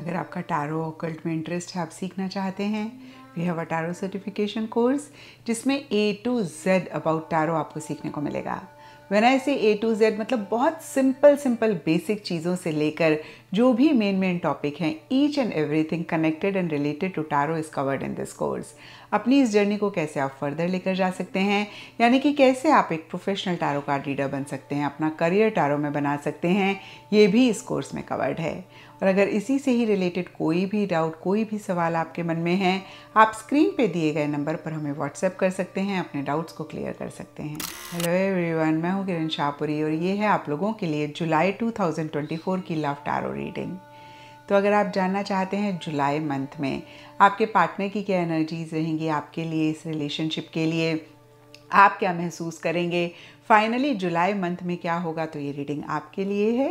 अगर आपका tarot occult में इंटरेस्ट है आप सीखना चाहते हैं we have a tarot certification course जिसमें A to Z about tarot आपको सीखने को मिलेगा वेन आई से ए टू जेड मतलब बहुत सिंपल सिंपल बेसिक चीज़ों से लेकर जो भी मेन मेन टॉपिक हैं each and everything connected and related to tarot is covered in this course अपनी इस जर्नी को कैसे आप फर्दर लेकर जा सकते हैं यानी कि कैसे आप एक प्रोफेशनल टारो कार्ड रीडर बन सकते हैं अपना करियर टारो में बना सकते हैं ये भी इस कोर्स में कवर्ड है और अगर इसी से ही रिलेटेड कोई भी डाउट कोई भी सवाल आपके मन में है आप स्क्रीन पे दिए गए नंबर पर हमें व्हाट्सएप कर सकते हैं अपने डाउट्स को क्लियर कर सकते हैं हेलो एवरीवन मैं हूँ किरण शाहपुरी और ये है आप लोगों के लिए जुलाई 2024 की लव टारो रीडिंग तो अगर आप जानना चाहते हैं जुलाई मंथ में आपके पार्टनर की क्या एनर्जीज रहेंगी आपके लिए इस रिलेशनशिप के लिए आप क्या महसूस करेंगे फाइनली जुलाई मंथ में क्या होगा तो ये रीडिंग आपके लिए है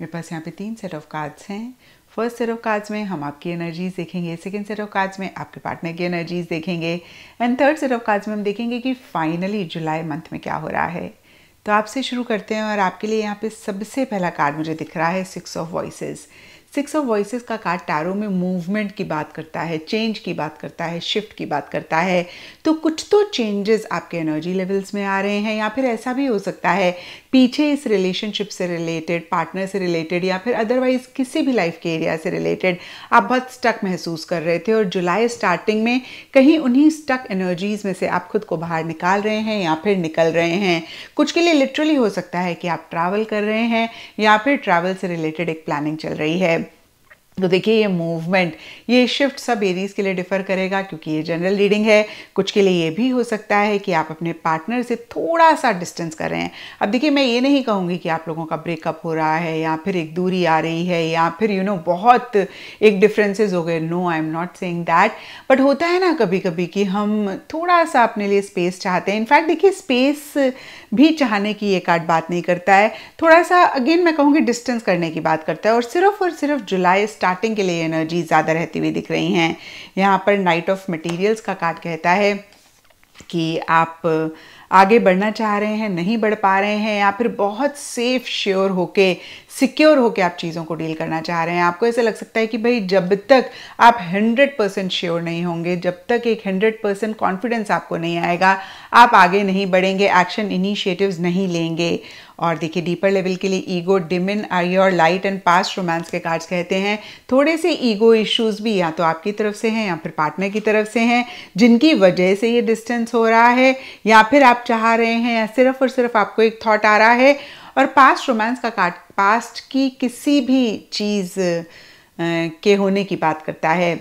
मेरे पास यहाँ पे तीन सेट ऑफ कार्ड्स हैं फर्स्ट सेट ऑफ कार्ड्स में हम आपकी एनर्जीज देखेंगे सेकेंड सेट ऑफ कार्ड्स में आपके पार्टनर की एनर्जीज देखेंगे and third set of cards में हम देखेंगे कि फाइनली जुलाई मंथ में क्या हो रहा है तो आपसे शुरू करते हैं और आपके लिए यहाँ पे सबसे पहला कार्ड मुझे दिख रहा है six of voices six of voice का कार्ड टैरो में मूवमेंट की बात करता है चेंज की बात करता है शिफ्ट की बात करता है तो कुछ तो चेंजेस आपके एनर्जी लेवल्स में आ रहे हैं या फिर ऐसा भी हो सकता है पीछे इस रिलेशनशिप से रिलेटेड पार्टनर से रिलेटेड या फिर अदरवाइज किसी भी लाइफ के एरिया से रिलेटेड आप बहुत स्टक महसूस कर रहे थे और जुलाई स्टार्टिंग में कहीं उन्हीं स्टक एनर्जीज में से आप खुद को बाहर निकाल रहे हैं या फिर निकल रहे हैं कुछ के लिए लिटरली हो सकता है कि आप ट्रैवल कर रहे हैं या फिर ट्रैवल से रिलेटेड एक प्लानिंग चल रही है तो देखिए ये मूवमेंट ये शिफ्ट सब एरीज के लिए डिफर करेगा क्योंकि ये जनरल रीडिंग है कुछ के लिए ये भी हो सकता है कि आप अपने पार्टनर से थोड़ा सा डिस्टेंस कर रहे हैं अब देखिए मैं ये नहीं कहूँगी कि आप लोगों का ब्रेकअप हो रहा है या फिर एक दूरी आ रही है या फिर यू you नो know, बहुत एक डिफ्रेंसेज हो गए no I am not saying that but होता है ना कभी कभी कि हम थोड़ा सा अपने लिए स्पेस चाहते हैं इनफैक्ट देखिए स्पेस भी चाहने की एक आठ बात नहीं करता है थोड़ा सा अगेन मैं कहूँगी डिस्टेंस करने की बात करता है और सिर्फ और सिर्फ जुलाई स्टार्ट स्टार्टिंग के लिए एनर्जी ज़्यादा रहती हुई दिख रही हैं यहाँ पर नाइट ऑफ मटेरियल्स का कार्ड कहता है कि आप आगे बढ़ना चाह रहे हैं नहीं बढ़ पा रहे हैं या फिर बहुत सेफ श्योर होके सिक्योर होके आप चीज़ों को डील करना चाह रहे हैं आपको ऐसा लग सकता है कि भाई जब तक आप 100 परसेंट श्योर नहीं होंगे जब तक एक 100 परसेंट कॉन्फिडेंस आपको नहीं आएगा आप आगे नहीं बढ़ेंगे एक्शन इनिशिएटिव्स नहीं लेंगे और देखिए डीपर लेवल के लिए ego dimming your light and past romance के कार्ड्स कहते हैं थोड़े से ईगो इश्यूज भी या तो आपकी तरफ से हैं या फिर पार्टनर की तरफ से हैं जिनकी वजह से ये डिस्टेंस हो रहा है या फिर आप चाह रहे हैं या सिर्फ और सिर्फ आपको एक थॉट आ रहा है और पास्ट रोमांस का कार्ड पास्ट की किसी भी चीज़ के होने की बात करता है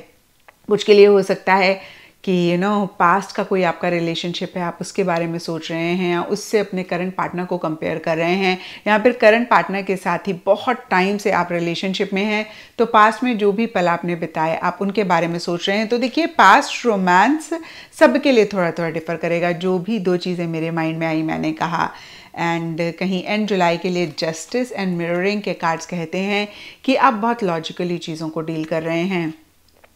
कुछ के लिए हो सकता है कि यू नो पास्ट का कोई आपका रिलेशनशिप है आप उसके बारे में सोच रहे हैं या उससे अपने करंट पार्टनर को कंपेयर कर रहे हैं या फिर करंट पार्टनर के साथ ही बहुत टाइम से आप रिलेशनशिप में हैं तो पास्ट में जो भी पल आपने बिताए आप उनके बारे में सोच रहे हैं तो देखिए पास्ट रोमांस सबके लिए थोड़ा थोड़ा डिफर करेगा जो भी दो चीज़ें मेरे माइंड में आई मैंने कहा एंड कहीं एंड जुलाई के लिए जस्टिस एंड मिररिंग के कार्ड्स कहते हैं कि आप बहुत लॉजिकली चीज़ों को डील कर रहे हैं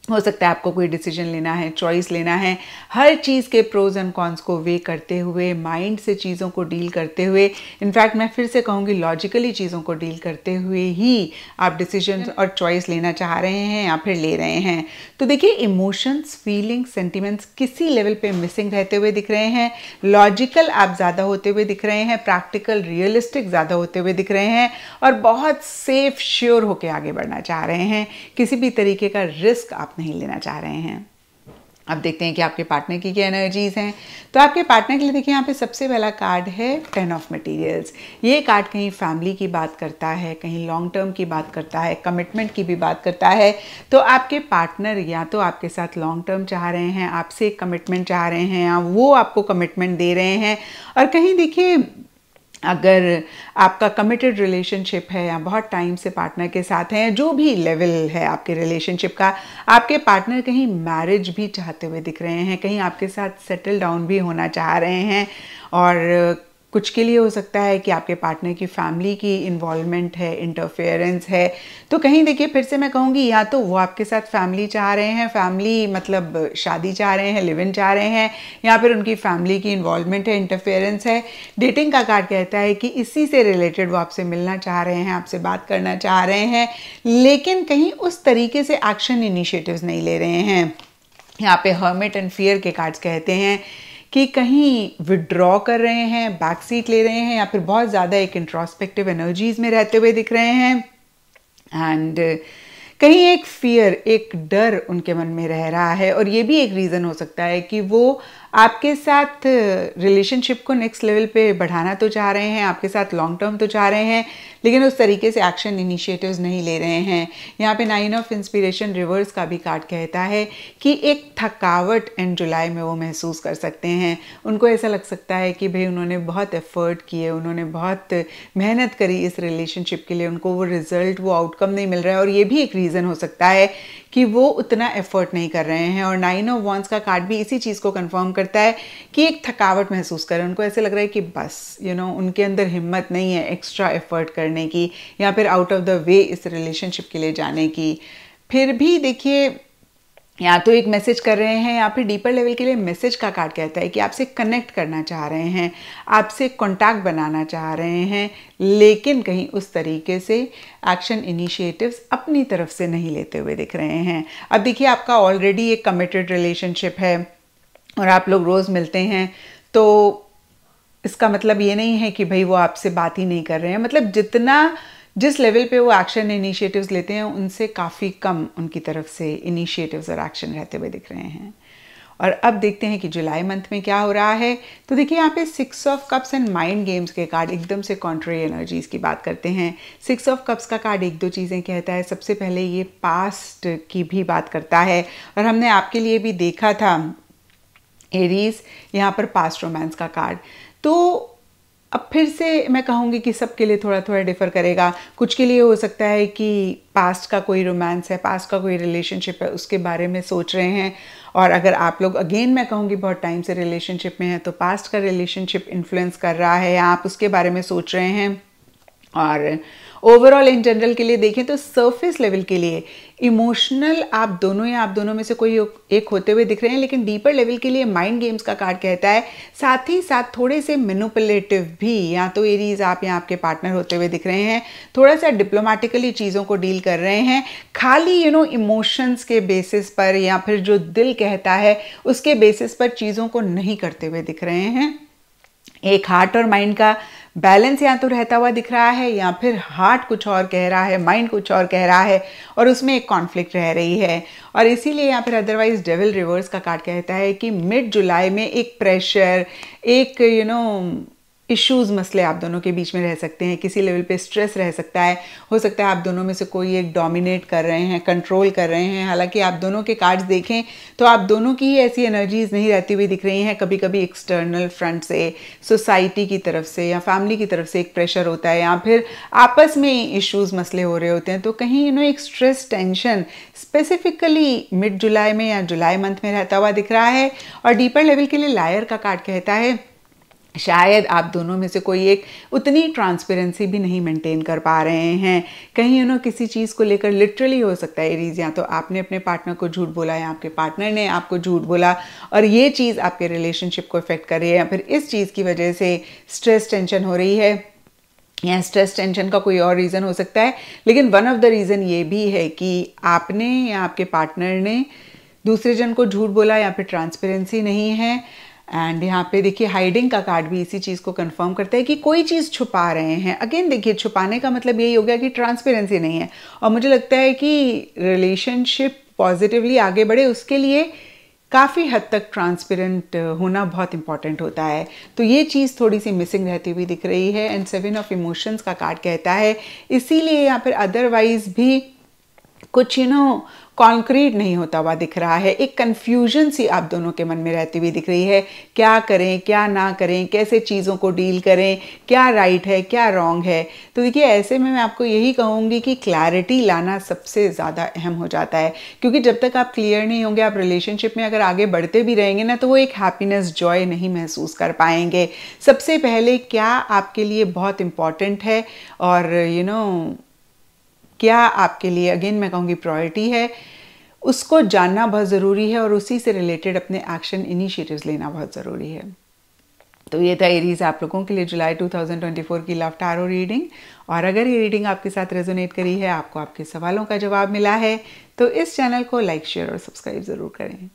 हो सकता है आपको कोई डिसीजन लेना है चॉइस लेना है हर चीज़ के प्रोज एंड कॉन्स को वे करते हुए माइंड से चीज़ों को डील करते हुए इनफैक्ट मैं फिर से कहूँगी लॉजिकली चीज़ों को डील करते हुए ही आप डिसीजन और चॉइस लेना चाह रहे हैं या फिर ले रहे हैं तो देखिए इमोशंस फीलिंग्स सेंटिमेंट्स किसी लेवल पे मिसिंग रहते हुए दिख रहे हैं लॉजिकल आप ज़्यादा होते हुए दिख रहे हैं प्रैक्टिकल रियलिस्टिक ज़्यादा होते हुए दिख रहे हैं और बहुत सेफ श्योर होकर आगे बढ़ना चाह रहे हैं किसी भी तरीके का रिस्क आप नहीं लेना चाह रहे हैं अब देखते हैं कि आपके पार्टनर की क्या एनर्जीज हैं तो आपके पार्टनर के लिए देखिए यहाँ पे सबसे पहला कार्ड है टेन ऑफ मटेरियल्स ये कार्ड कहीं फैमिली की बात करता है कहीं लॉन्ग टर्म की बात करता है कमिटमेंट की भी बात करता है तो आपके पार्टनर या तो आपके साथ लॉन्ग टर्म चाह रहे हैं आपसे कमिटमेंट चाह रहे हैं या वो आपको कमिटमेंट दे रहे हैं और कहीं देखिए अगर आपका कमिटेड रिलेशनशिप है या बहुत टाइम से पार्टनर के साथ हैं जो भी लेवल है आपके रिलेशनशिप का आपके पार्टनर कहीं मैरिज भी चाहते हुए दिख रहे हैं कहीं आपके साथ सेटल डाउन भी होना चाह रहे हैं और कुछ के लिए हो सकता है कि आपके पार्टनर की फैमिली की इन्वॉल्वमेंट है इंटरफेरेंस है तो कहीं देखिए फिर से मैं कहूँगी या तो वो आपके साथ फैमिली चाह रहे हैं फैमिली मतलब शादी चाह रहे हैं लिव इन चाह रहे हैं या फिर उनकी फैमिली की इन्वॉल्वमेंट है इंटरफेरेंस है डेटिंग का कार्ड कहता है कि इसी से रिलेटेड वो आपसे मिलना चाह रहे हैं आपसे बात करना चाह रहे हैं लेकिन कहीं उस तरीके से एक्शन इनिशिएटिव्स नहीं ले रहे हैं यहाँ पे हर्मिट एंड फियर के कार्ड्स कहते हैं कि कहीं विड्रॉ कर रहे हैं बैक सीट ले रहे हैं या फिर बहुत ज़्यादा एक इंट्रोस्पेक्टिव एनर्जीज में रहते हुए दिख रहे हैं एंड कहीं एक फियर एक डर उनके मन में रह रहा है और ये भी एक रीज़न हो सकता है कि वो आपके साथ रिलेशनशिप को नेक्स्ट लेवल पे बढ़ाना तो चाह रहे हैं आपके साथ लॉन्ग टर्म तो चाह रहे हैं लेकिन उस तरीके से एक्शन इनिशिएटिव्स नहीं ले रहे हैं यहाँ पे नाइन ऑफ इंस्पिरेशन रिवर्स का भी कार्ड कहता है कि एक थकावट एंड जुलाई में वो महसूस कर सकते हैं उनको ऐसा लग सकता है कि भाई उन्होंने बहुत एफर्ट किए उन्होंने बहुत मेहनत करी इस रिलेशनशिप के लिए उनको वो रिजल्ट वो आउटकम नहीं मिल रहा है और ये भी एक रीज़न हो सकता है कि वो उतना एफर्ट नहीं कर रहे हैं और नाइन ऑफ वॉन्स का कार्ड भी इसी चीज़ को कन्फर्म करता है कि एक थकावट महसूस करें उनको ऐसे लग रहा है कि बस यू you नो know, उनके अंदर हिम्मत नहीं है एक्स्ट्रा एफर्ट करने की या फिर आउट ऑफ द वे इस रिलेशनशिप के लिए जाने की फिर भी देखिए या तो एक मैसेज कर रहे हैं या फिर डीपर लेवल के लिए मैसेज का कार्ड कहता है कि आपसे कनेक्ट करना चाह रहे हैं आपसे कॉन्टैक्ट बनाना चाह रहे हैं लेकिन कहीं उस तरीके से एक्शन इनिशिएटिव्स अपनी तरफ से नहीं लेते हुए दिख रहे हैं अब देखिए आपका ऑलरेडी एक कमिटेड रिलेशनशिप है और आप लोग रोज़ मिलते हैं तो इसका मतलब ये नहीं है कि भाई वो आपसे बात ही नहीं कर रहे हैं मतलब जितना जिस लेवल पे वो एक्शन इनिशिएटिव्स लेते हैं उनसे काफ़ी कम उनकी तरफ से इनिशिएटिव्स और एक्शन रहते हुए दिख रहे हैं और अब देखते हैं कि जुलाई मंथ में क्या हो रहा है तो देखिए यहाँ पे six of cups and mind games के कार्ड एकदम से कॉन्ट्री एनर्जीज की बात करते हैं सिक्स ऑफ कप्स का कार्ड एक दो चीज़ें कहता है सबसे पहले ये पास्ट की भी बात करता है और हमने आपके लिए भी देखा था एरीज यहाँ पर पास्ट रोमांस का कार्ड तो अब फिर से मैं कहूँगी कि सबके लिए थोड़ा थोड़ा डिफ़र करेगा कुछ के लिए हो सकता है कि पास्ट का कोई रोमांस है पास्ट का कोई रिलेशनशिप है उसके बारे में सोच रहे हैं और अगर आप लोग अगेन मैं कहूँगी बहुत टाइम से रिलेशनशिप में हैं तो पास्ट का रिलेशनशिप इन्फ्लुएंस कर रहा है आप उसके बारे में सोच रहे हैं और ओवरऑल इन जनरल के लिए देखें तो सरफेस लेवल के लिए इमोशनल आप दोनों या आप दोनों में से कोई एक होते हुए दिख रहे हैं लेकिन डीपर लेवल के लिए माइंड गेम्स का कार्ड कहता है साथ ही साथ थोड़े से मेनुपलेटिव भी या तो एरीज आप या आपके पार्टनर होते हुए दिख रहे हैं थोड़ा सा डिप्लोमेटिकली चीज़ों को डील कर रहे हैं खाली यू नो इमोशंस के बेसिस पर या फिर जो दिल कहता है उसके बेसिस पर चीज़ों को नहीं करते हुए दिख रहे हैं एक हार्ट और माइंड का बैलेंस या तो रहता हुआ दिख रहा है या फिर हार्ट कुछ और कह रहा है माइंड कुछ और कह रहा है और उसमें एक कॉन्फ्लिक्ट रह रही है और इसीलिए यहाँ फिर अदरवाइज डेविल रिवर्स का कार्ड कहता है कि मिड जुलाई में एक प्रेशर एक you you know know, issues मसले आप दोनों के बीच में रह सकते हैं किसी लेवल पे स्ट्रेस रह सकता है हो सकता है आप दोनों में से कोई एक डोमिनेट कर रहे हैं कंट्रोल कर रहे हैं हालांकि आप दोनों के कार्ड्स देखें तो आप दोनों की ही ऐसी एनर्जीज नहीं रहती हुई दिख रही हैं कभी कभी एक्सटर्नल फ्रंट से सोसाइटी की तरफ से या फैमिली की तरफ से एक प्रेशर होता है या फिर आपस में इश्यूज मसले हो रहे होते हैं तो कहीं यू नो एक स्ट्रेस टेंशन स्पेसिफिकली मिड जुलाई में या जुलाई मंथ में रहता हुआ दिख रहा है और डीपर लेवल के लिए लायर का कार्ड कहता है शायद आप दोनों में से कोई एक उतनी ट्रांसपेरेंसी भी नहीं मेंटेन कर पा रहे हैं कहीं ना किसी चीज़ को लेकर लिटरली हो सकता है एरीज या तो आपने अपने पार्टनर को झूठ बोला या आपके पार्टनर ने आपको झूठ बोला और ये चीज़ आपके रिलेशनशिप को इफेक्ट कर रही है या फिर इस चीज़ की वजह से स्ट्रेस टेंशन हो रही है या स्ट्रेस टेंशन का कोई और रीज़न हो सकता है लेकिन वन ऑफ द रीज़न ये भी है कि आपने या आपके पार्टनर ने दूसरे जन को झूठ बोला या फिर ट्रांसपेरेंसी नहीं है एंड यहाँ पे देखिए हाइडिंग का कार्ड भी इसी चीज़ को कंफर्म करता है कि कोई चीज़ छुपा रहे हैं अगेन देखिए छुपाने का मतलब यही हो गया कि ट्रांसपेरेंसी नहीं है और मुझे लगता है कि रिलेशनशिप पॉजिटिवली आगे बढ़े उसके लिए काफ़ी हद तक ट्रांसपेरेंट होना बहुत इंपॉर्टेंट होता है तो ये चीज़ थोड़ी सी मिसिंग रहती हुई दिख रही है एंड सेवन ऑफ इमोशंस का कार्ड कहता है इसीलिए या फिर अदरवाइज भी कुछ यू नो कॉन्क्रीट नहीं होता हुआ दिख रहा है एक कन्फ्यूजन सी आप दोनों के मन में रहती हुई दिख रही है क्या करें क्या ना करें कैसे चीज़ों को डील करें क्या राइट है क्या रॉन्ग है तो देखिए ऐसे में मैं आपको यही कहूँगी कि क्लैरिटी लाना सबसे ज़्यादा अहम हो जाता है क्योंकि जब तक आप क्लियर नहीं होंगे आप रिलेशनशिप में अगर आगे बढ़ते भी रहेंगे ना तो वो एक हैप्पीनेस जॉय नहीं महसूस कर पाएंगे सबसे पहले क्या आपके लिए बहुत इम्पॉर्टेंट है और यू you नो know, क्या आपके लिए अगेन मैं कहूँगी प्रायोरिटी है उसको जानना बहुत ज़रूरी है और उसी से रिलेटेड अपने एक्शन इनिशिएटिव्स लेना बहुत ज़रूरी है तो ये था एरीज आप लोगों के लिए जुलाई 2024 की लव टारो रीडिंग और अगर ये रीडिंग आपके साथ रेजोनेट करी है आपको आपके सवालों का जवाब मिला है तो इस चैनल को लाइक शेयर और सब्सक्राइब ज़रूर करें